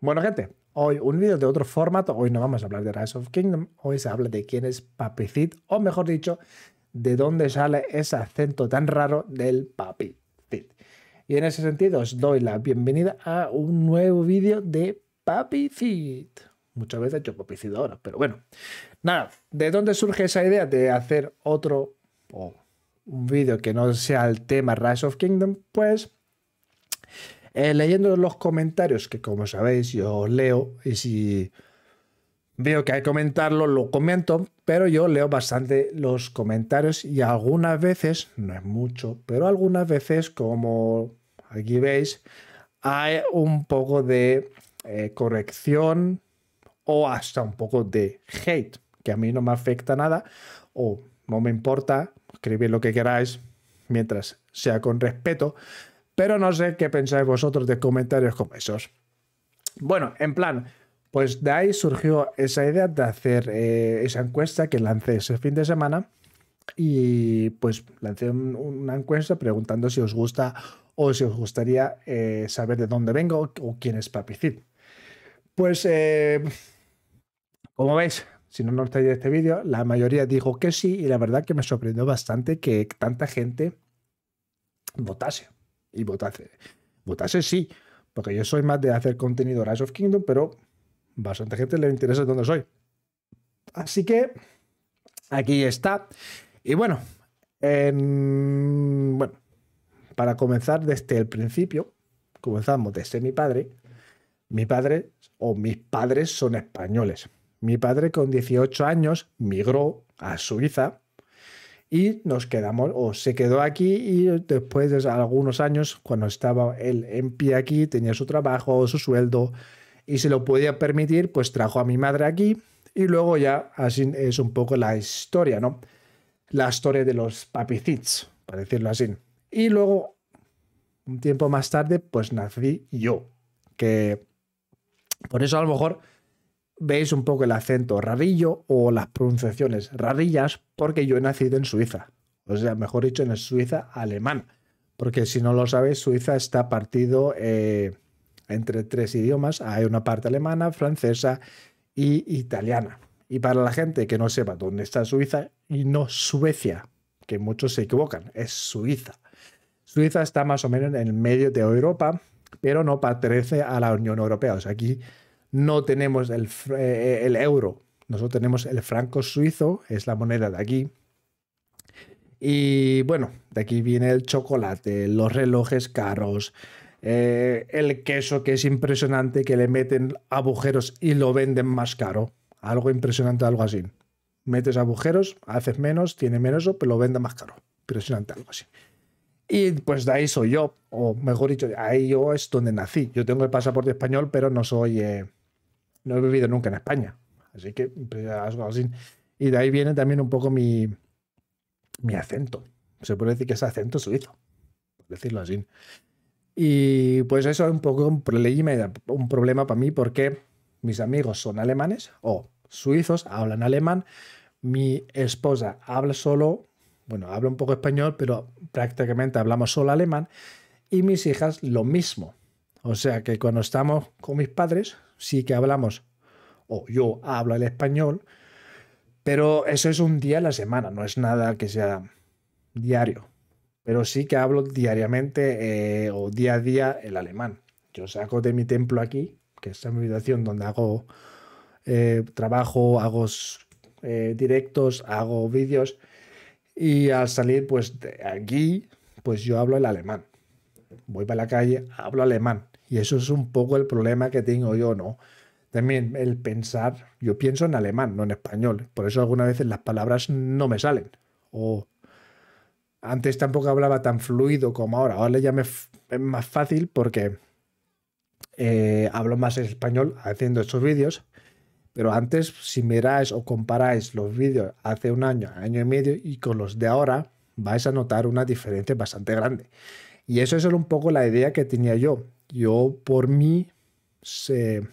Bueno, gente, hoy un vídeo de otro formato. Hoy no vamos a hablar de Rise of Kingdom. Hoy se habla de quién es Papicid, o mejor dicho, de dónde sale ese acento tan raro del Papicid. Y en ese sentido, os doy la bienvenida a un nuevo vídeo de Papicid. Muchas veces he hecho ahora, pero bueno. Nada, ¿de dónde surge esa idea de hacer otro un vídeo que no sea el tema Rise of Kingdom? Pues eh, leyendo los comentarios, que como sabéis, yo leo y si veo que hay que comentarlo, lo comento, pero yo leo bastante los comentarios y algunas veces, no es mucho, pero algunas veces, como aquí veis, hay un poco de eh, corrección o hasta un poco de hate, que a mí no me afecta nada o no me importa, escribir lo que queráis mientras sea con respeto, pero no sé qué pensáis vosotros de comentarios como esos. Bueno, en plan, pues de ahí surgió esa idea de hacer eh, esa encuesta que lancé ese fin de semana. Y pues lancé una encuesta preguntando si os gusta o si os gustaría eh, saber de dónde vengo o quién es Papicid Pues, eh, como veis, si no notáis traía este vídeo, la mayoría dijo que sí y la verdad que me sorprendió bastante que tanta gente votase y votase. Votase sí, porque yo soy más de hacer contenido Rise of Kingdom, pero bastante gente le interesa dónde soy. Así que aquí está. Y bueno, bueno, para comenzar desde el principio, comenzamos desde mi padre. Mi padre o mis padres son españoles. Mi padre con 18 años migró a Suiza y nos quedamos, o se quedó aquí y después de algunos años, cuando estaba él en pie aquí, tenía su trabajo, su sueldo y se lo podía permitir, pues trajo a mi madre aquí y luego ya así es un poco la historia, ¿no? La historia de los papicits, para decirlo así. Y luego, un tiempo más tarde, pues nací yo, que por eso a lo mejor veis un poco el acento rarillo o las pronunciaciones rarillas porque yo he nacido en Suiza, o sea, mejor dicho, en Suiza alemán, porque si no lo sabéis, Suiza está partido eh, entre tres idiomas, hay una parte alemana, francesa y italiana. Y para la gente que no sepa dónde está Suiza y no Suecia, que muchos se equivocan, es Suiza. Suiza está más o menos en el medio de Europa, pero no pertenece a la Unión Europea. O sea, aquí no tenemos eh, eh, el, euro, nosotros tenemos el franco suizo, es la moneda de aquí. Y bueno, de aquí viene el chocolate, los relojes caros, eh, el queso que es impresionante, que le meten agujeros y lo venden más caro. Algo impresionante, algo así. Metes agujeros, haces menos, tiene menos, pero lo vende más caro. Impresionante, algo así. Y pues de ahí soy yo, o mejor dicho, ahí yo es donde nací. Yo tengo el pasaporte español, pero no soy. Eh, no he vivido nunca en España. Así que pues, así. Y de ahí viene también un poco mi, mi acento. Se puede decir que es acento suizo, por decirlo así. Y pues eso es un poco un un problema para mí porque mis amigos son alemanes o suizos, hablan alemán. Mi esposa habla solo bueno, hablo un poco español, pero prácticamente hablamos solo alemán, y mis hijas lo mismo. O sea que cuando estamos con mis padres, sí que hablamos, o yo hablo el español, pero eso es un día a la semana, no es nada que sea diario. Pero sí que hablo diariamente eh, o día a día el alemán. Yo saco de mi templo aquí, que es mi habitación donde hago eh, trabajo, hago eh, directos, hago vídeos y al salir, pues de aquí, pues yo hablo el alemán. Voy para la calle, hablo alemán. Y eso es un poco el problema que tengo yo, ¿no? También el pensar, yo pienso en alemán, no en español. Por eso algunas veces las palabras no me salen. O antes tampoco hablaba tan fluido como ahora. Ahora ya me es más fácil porque eh, hablo más español haciendo estos vídeos pero antes, si miráis o comparáis los vídeos hace un año, año y medio y con los de ahora, vais a notar una diferencia bastante grande. Y eso es un poco la idea que tenía yo. Yo por mí, sé,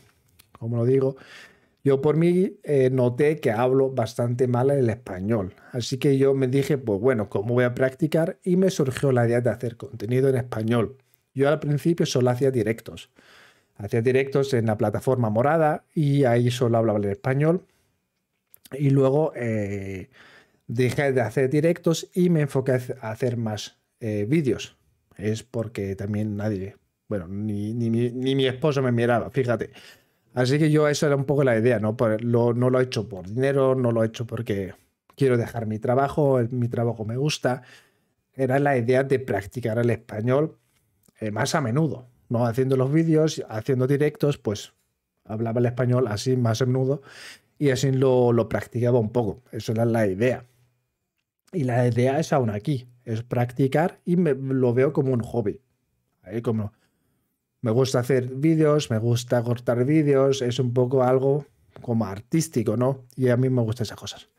¿cómo lo digo? Yo por mí eh, noté que hablo bastante mal el español. Así que yo me dije, pues bueno, ¿cómo voy a practicar? Y me surgió la idea de hacer contenido en español. Yo al principio solo hacía directos hacía directos en la plataforma morada y ahí solo hablaba el español. Y luego eh, dejé de hacer directos y me enfoqué a hacer más eh, vídeos. Es porque también nadie, bueno, ni, mi esposo me miraba, fíjate. Así que yo eso era un poco la idea, ¿no? lo, no lo he hecho por dinero, no lo he hecho porque quiero dejar mi trabajo, mi trabajo me gusta. Era la idea de practicar el español eh, más a menudo, Haciendo los vídeos, haciendo directos, pues hablaba el español así más a menudo y así lo, practicaba un poco. Eso era la idea. Y la idea es aún aquí, es practicar y me, lo veo como un hobby. como me gusta hacer vídeos, me gusta cortar vídeos, es un poco algo como artístico, ¿no? Y a mí me gustan esas cosas.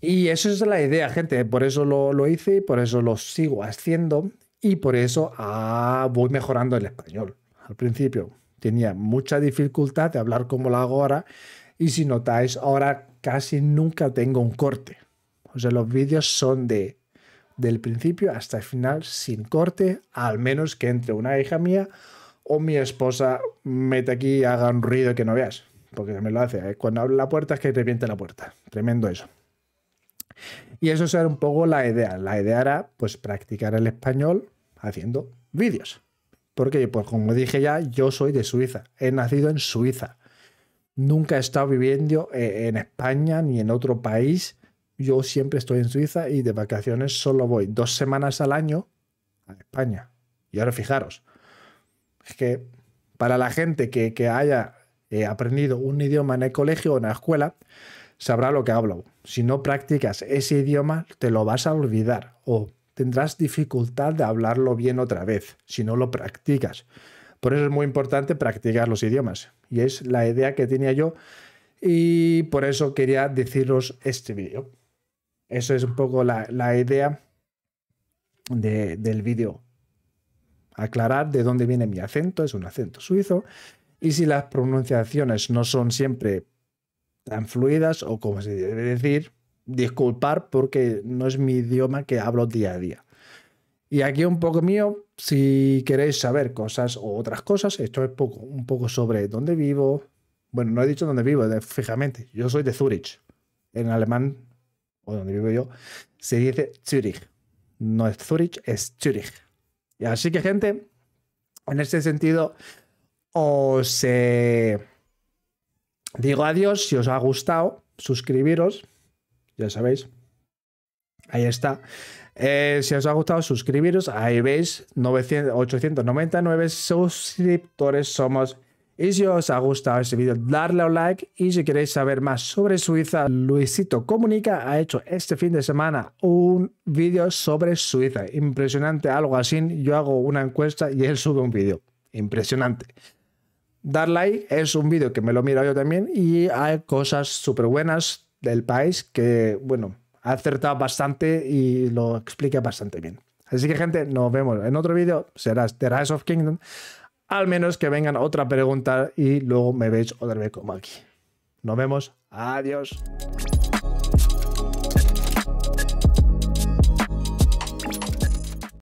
Y eso es la idea, gente. Por eso lo, lo hice y por eso lo sigo haciendo y por eso ah, voy mejorando el español. Al principio tenía mucha dificultad de hablar como lo hago ahora y si notáis ahora casi nunca tengo un corte. O sea, los vídeos son de del principio hasta el final sin corte, al menos que entre una hija mía o mi esposa mete aquí y haga un ruido que no veas, porque me lo hace. ¿eh? Cuando abre la puerta es que reviente la puerta. Tremendo eso. Y eso será un poco la idea. La idea era pues practicar el español haciendo vídeos. Porque, pues como dije ya, yo soy de Suiza. He nacido en Suiza. Nunca he estado viviendo eh, en España ni en otro país. Yo siempre estoy en Suiza y de vacaciones solo voy dos semanas al año a España. Y ahora fijaros, es que para la gente que haya eh, aprendido un idioma en el colegio o en la escuela, sabrá lo que hablo. Si no practicas ese idioma, te lo vas a olvidar o tendrás dificultad de hablarlo bien otra vez si no lo practicas. Por eso es muy importante practicar los idiomas y es la idea que tenía yo y por eso quería deciros este vídeo. Eso es un poco la, idea del vídeo. Aclarar de dónde viene mi acento, es un acento suizo, y si las pronunciaciones no son siempre tan fluidas o como se debe decir, disculpar porque no es mi idioma que hablo día a día. Y aquí un poco mío, si queréis saber cosas o otras cosas, esto es poco, un poco sobre dónde vivo. Bueno, no he dicho dónde vivo, fijamente. Yo soy de Zurich. En alemán, o donde vivo yo, se dice Zurich. No es Zurich, es Zurich. Y así que, gente, en ese sentido, os... Eh, Digo adiós, si os ha gustado, suscribiros, ya sabéis. Ahí está. Eh, si os ha gustado, suscribiros. Ahí veis, 900, 899 suscriptores somos. Y si os ha gustado este vídeo, darle un like. Y si queréis saber más sobre Suiza, Luisito Comunica ha hecho este fin de semana un vídeo sobre Suiza. Impresionante, algo así. Yo hago una encuesta y él sube un vídeo. Impresionante dar like, es un vídeo que me lo miro yo también y hay cosas súper buenas del país que, bueno, ha acertado bastante y lo explica bastante bien. Así que gente, nos vemos en otro vídeo, será The Rise of Kingdom, al menos que vengan otra pregunta y luego me veis otra vez como aquí. Nos vemos, adiós.